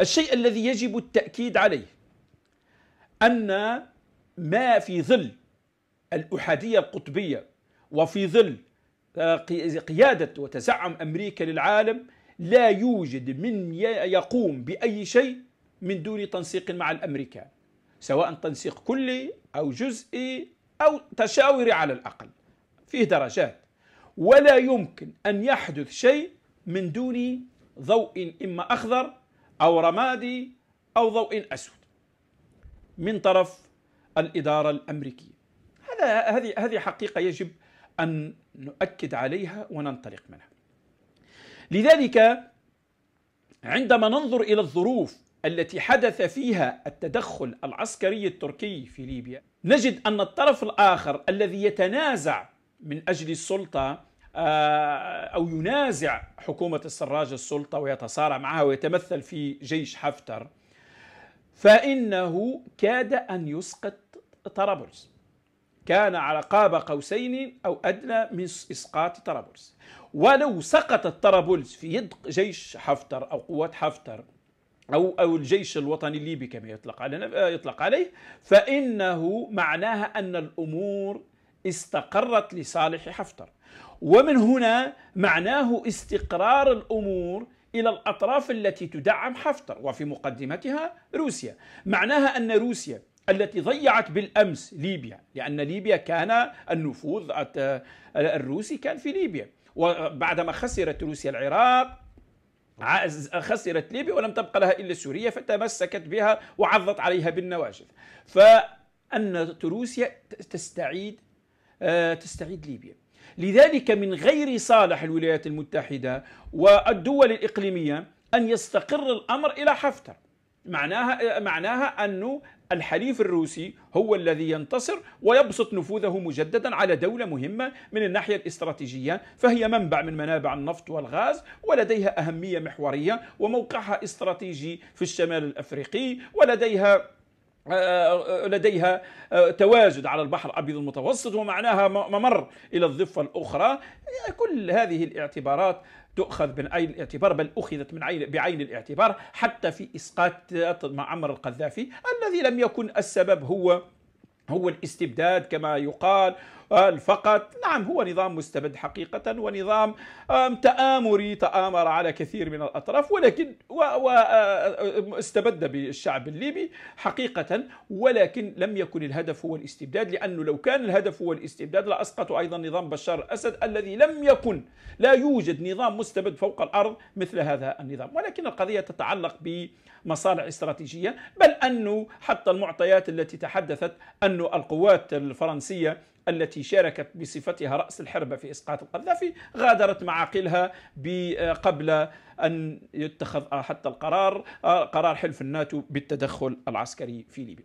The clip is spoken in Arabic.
الشيء الذي يجب التأكيد عليه أن ما في ظل الأحادية القطبية وفي ظل آه، قيادة وتزعم أمريكا للعالم لا يوجد من يقوم بأي شيء من دون تنسيق مع الأمريكان سواء تنسيق كلي أو جزئي أو تشاوري على الأقل فيه درجات ولا يمكن أن يحدث شيء من دون ضوء إما أخضر أو رمادي أو ضوء أسود من طرف الإدارة الأمريكية هذا هذه هذه حقيقة يجب أن نؤكد عليها وننطلق منها لذلك عندما ننظر إلى الظروف التي حدث فيها التدخل العسكري التركي في ليبيا نجد أن الطرف الآخر الذي يتنازع من أجل السلطة آه، أو ينازع حكومة السراج السلطة ويتصارع معها ويتمثل في جيش حفتر فإنه كاد أن يسقط طرابلس كان على قاب قوسين أو أدنى من إسقاط طرابلس ولو سقطت طرابلس في يد جيش حفتر أو قوات حفتر أو أو الجيش الوطني الليبي كما يطلق عليه يطلق عليه فإنه معناها أن الأمور استقرت لصالح حفتر ومن هنا معناه استقرار الأمور إلى الأطراف التي تدعم حفتر وفي مقدمتها روسيا معناها أن روسيا التي ضيعت بالأمس ليبيا لأن ليبيا كان النفوذ الروسي كان في ليبيا وبعدما خسرت روسيا العراق خسرت ليبيا ولم تبقى لها إلا سوريا فتمسكت بها وعضت عليها بالنواجذ فأن روسيا تستعيد آه، تستعيد ليبيا لذلك من غير صالح الولايات المتحدة والدول الإقليمية أن يستقر الأمر إلى حفتر معناها معناها أنه الحليف الروسي هو الذي ينتصر ويبسط نفوذه مجددا على دولة مهمة من الناحية الاستراتيجية فهي منبع من منابع النفط والغاز ولديها أهمية محورية وموقعها استراتيجي في الشمال الأفريقي ولديها آه، آه، لديها آه، تواجد على البحر الابيض المتوسط ومعناها ممر الى الضفه الاخرى كل هذه الاعتبارات تؤخذ من عين الاعتبار بل اخذت من عين بعين الاعتبار حتى في اسقاط معمر القذافي الذي لم يكن السبب هو هو الاستبداد كما يقال آه، فقط نعم هو نظام مستبد حقيقة ونظام تآمري تآمر على كثير من الأطراف ولكن واستبد آه، آه، بالشعب الليبي حقيقة ولكن لم يكن الهدف هو الاستبداد لأنه لو كان الهدف هو الاستبداد لأسقطوا أيضا نظام بشار الأسد الذي لم يكن لا يوجد نظام مستبد فوق الأرض مثل هذا النظام ولكن القضية تتعلق بمصالح استراتيجية بل أنه حتى المعطيات التي تحدثت أن أن القوات الفرنسية التي شاركت بصفتها رأس الحربة في إسقاط القذافي غادرت معاقلها قبل أن يتخذ حتى القرار آه، قرار حلف الناتو بالتدخل العسكري في ليبيا